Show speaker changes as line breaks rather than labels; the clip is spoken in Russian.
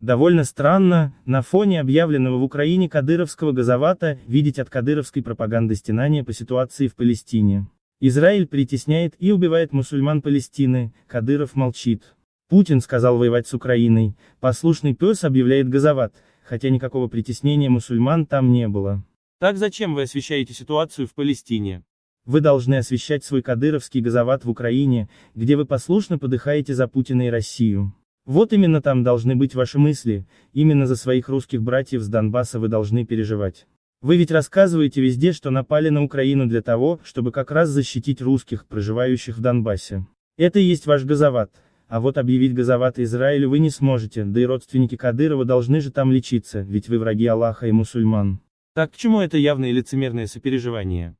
Довольно странно, на фоне объявленного в Украине кадыровского газовата, видеть от кадыровской пропаганды стенания по ситуации в Палестине. Израиль притесняет и убивает мусульман Палестины, Кадыров молчит. Путин сказал воевать с Украиной, послушный пес объявляет газоват, хотя никакого притеснения мусульман там не было. Так зачем вы освещаете ситуацию в Палестине? Вы должны освещать свой кадыровский газоват в Украине, где вы послушно подыхаете за Путина и Россию. Вот именно там должны быть ваши мысли, именно за своих русских братьев с Донбасса вы должны переживать. Вы ведь рассказываете везде, что напали на Украину для того, чтобы как раз защитить русских, проживающих в Донбассе. Это и есть ваш газоват. А вот объявить газоват Израилю вы не сможете, да и родственники Кадырова должны же там лечиться, ведь вы враги Аллаха и мусульман.
Так к чему это явное лицемерное сопереживание?